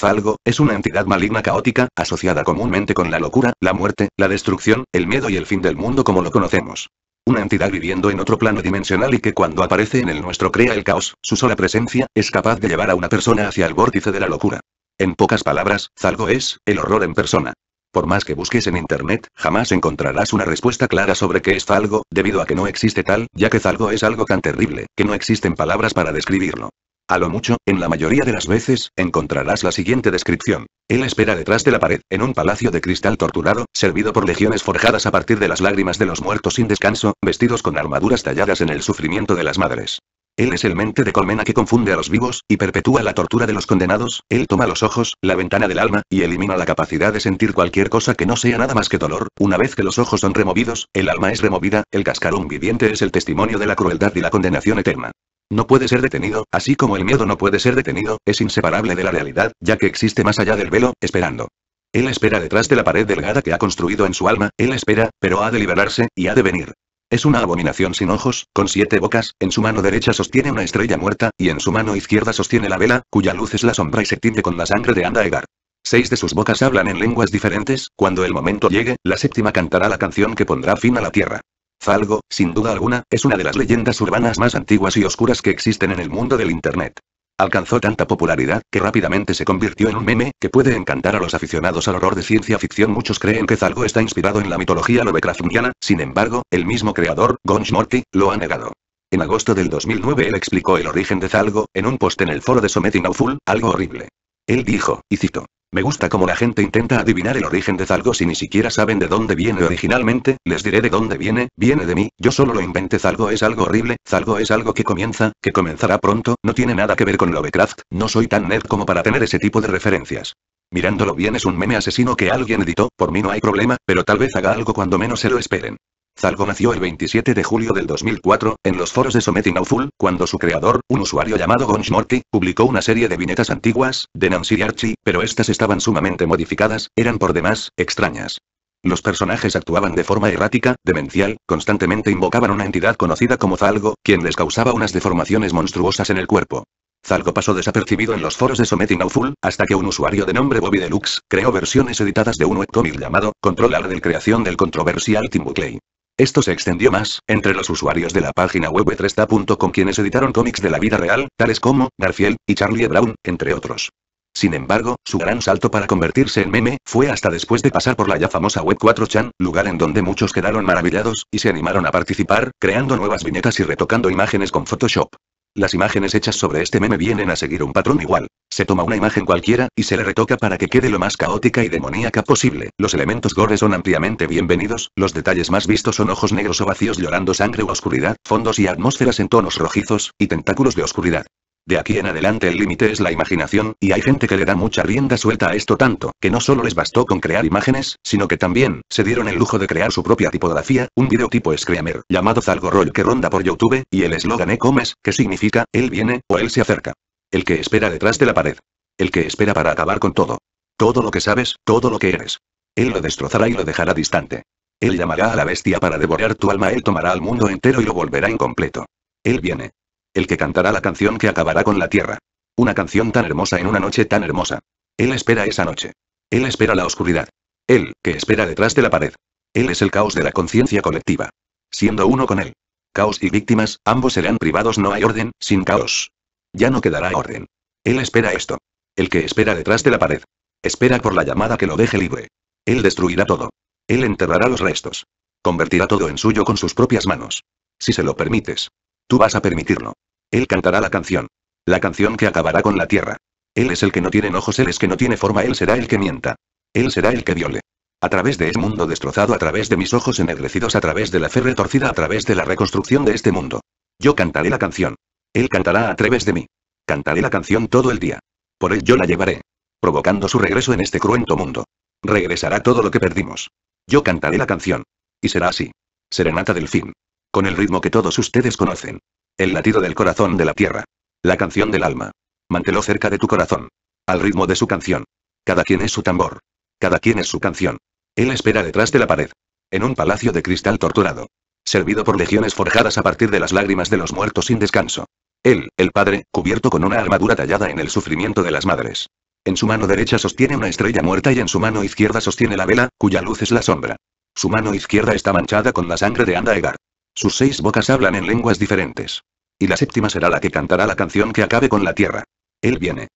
Zalgo, es una entidad maligna caótica, asociada comúnmente con la locura, la muerte, la destrucción, el miedo y el fin del mundo como lo conocemos. Una entidad viviendo en otro plano dimensional y que cuando aparece en el nuestro crea el caos, su sola presencia, es capaz de llevar a una persona hacia el vórtice de la locura. En pocas palabras, Zalgo es, el horror en persona. Por más que busques en internet, jamás encontrarás una respuesta clara sobre qué es Zalgo, debido a que no existe tal, ya que Zalgo es algo tan terrible, que no existen palabras para describirlo. A lo mucho, en la mayoría de las veces, encontrarás la siguiente descripción. Él espera detrás de la pared, en un palacio de cristal torturado, servido por legiones forjadas a partir de las lágrimas de los muertos sin descanso, vestidos con armaduras talladas en el sufrimiento de las madres. Él es el mente de colmena que confunde a los vivos, y perpetúa la tortura de los condenados, él toma los ojos, la ventana del alma, y elimina la capacidad de sentir cualquier cosa que no sea nada más que dolor, una vez que los ojos son removidos, el alma es removida, el cascarón viviente es el testimonio de la crueldad y la condenación eterna. No puede ser detenido, así como el miedo no puede ser detenido, es inseparable de la realidad, ya que existe más allá del velo, esperando. Él espera detrás de la pared delgada que ha construido en su alma, él espera, pero ha de liberarse, y ha de venir. Es una abominación sin ojos, con siete bocas, en su mano derecha sostiene una estrella muerta, y en su mano izquierda sostiene la vela, cuya luz es la sombra y se tiende con la sangre de Anda Egar. Seis de sus bocas hablan en lenguas diferentes, cuando el momento llegue, la séptima cantará la canción que pondrá fin a la tierra. Zalgo, sin duda alguna, es una de las leyendas urbanas más antiguas y oscuras que existen en el mundo del Internet. Alcanzó tanta popularidad, que rápidamente se convirtió en un meme, que puede encantar a los aficionados al horror de ciencia ficción. Muchos creen que Zalgo está inspirado en la mitología lovecraftiana, sin embargo, el mismo creador, Gon Morty, lo ha negado. En agosto del 2009 él explicó el origen de Zalgo, en un post en el foro de Something Awful, algo horrible. Él dijo, y cito, me gusta como la gente intenta adivinar el origen de Zalgo si ni siquiera saben de dónde viene originalmente, les diré de dónde viene, viene de mí, yo solo lo inventé Zalgo es algo horrible, Zalgo es algo que comienza, que comenzará pronto, no tiene nada que ver con Lovecraft, no soy tan nerd como para tener ese tipo de referencias. Mirándolo bien es un meme asesino que alguien editó, por mí no hay problema, pero tal vez haga algo cuando menos se lo esperen. Zalgo nació el 27 de julio del 2004, en los foros de Something Awful, cuando su creador, un usuario llamado Gonch publicó una serie de vinetas antiguas, de Nancy y Archie, pero estas estaban sumamente modificadas, eran por demás, extrañas. Los personajes actuaban de forma errática, demencial, constantemente invocaban una entidad conocida como Zalgo, quien les causaba unas deformaciones monstruosas en el cuerpo. Zalgo pasó desapercibido en los foros de Something Awful, hasta que un usuario de nombre Bobby Deluxe, creó versiones editadas de un webcomic llamado, Controlar del creación del controversial Tim esto se extendió más, entre los usuarios de la página web e con quienes editaron cómics de la vida real, tales como, Garfield, y Charlie Brown, entre otros. Sin embargo, su gran salto para convertirse en meme, fue hasta después de pasar por la ya famosa Web 4chan, lugar en donde muchos quedaron maravillados, y se animaron a participar, creando nuevas viñetas y retocando imágenes con Photoshop. Las imágenes hechas sobre este meme vienen a seguir un patrón igual. Se toma una imagen cualquiera, y se le retoca para que quede lo más caótica y demoníaca posible. Los elementos gore son ampliamente bienvenidos, los detalles más vistos son ojos negros o vacíos llorando sangre u oscuridad, fondos y atmósferas en tonos rojizos, y tentáculos de oscuridad. De aquí en adelante el límite es la imaginación, y hay gente que le da mucha rienda suelta a esto tanto, que no solo les bastó con crear imágenes, sino que también, se dieron el lujo de crear su propia tipografía, un videotipo Screamer, llamado Roll que ronda por Youtube, y el eslogan e que significa, él viene, o él se acerca. El que espera detrás de la pared. El que espera para acabar con todo. Todo lo que sabes, todo lo que eres. Él lo destrozará y lo dejará distante. Él llamará a la bestia para devorar tu alma, él tomará al mundo entero y lo volverá incompleto. Él viene el que cantará la canción que acabará con la tierra. Una canción tan hermosa en una noche tan hermosa. Él espera esa noche. Él espera la oscuridad. Él, que espera detrás de la pared. Él es el caos de la conciencia colectiva. Siendo uno con él. Caos y víctimas, ambos serán privados. No hay orden, sin caos. Ya no quedará orden. Él espera esto. El que espera detrás de la pared. Espera por la llamada que lo deje libre. Él destruirá todo. Él enterrará los restos. Convertirá todo en suyo con sus propias manos. Si se lo permites. Tú vas a permitirlo. Él cantará la canción. La canción que acabará con la tierra. Él es el que no tiene ojos, él es que no tiene forma, él será el que mienta. Él será el que viole. A través de ese mundo destrozado, a través de mis ojos ennegrecidos, a través de la fe retorcida, a través de la reconstrucción de este mundo. Yo cantaré la canción. Él cantará a través de mí. Cantaré la canción todo el día. Por él yo la llevaré. Provocando su regreso en este cruento mundo. Regresará todo lo que perdimos. Yo cantaré la canción. Y será así. Serenata del fin. Con el ritmo que todos ustedes conocen. El latido del corazón de la tierra. La canción del alma. Mantelo cerca de tu corazón. Al ritmo de su canción. Cada quien es su tambor. Cada quien es su canción. Él espera detrás de la pared. En un palacio de cristal torturado. Servido por legiones forjadas a partir de las lágrimas de los muertos sin descanso. Él, el padre, cubierto con una armadura tallada en el sufrimiento de las madres. En su mano derecha sostiene una estrella muerta y en su mano izquierda sostiene la vela, cuya luz es la sombra. Su mano izquierda está manchada con la sangre de Anda Egar. Sus seis bocas hablan en lenguas diferentes. Y la séptima será la que cantará la canción que acabe con la tierra. Él viene.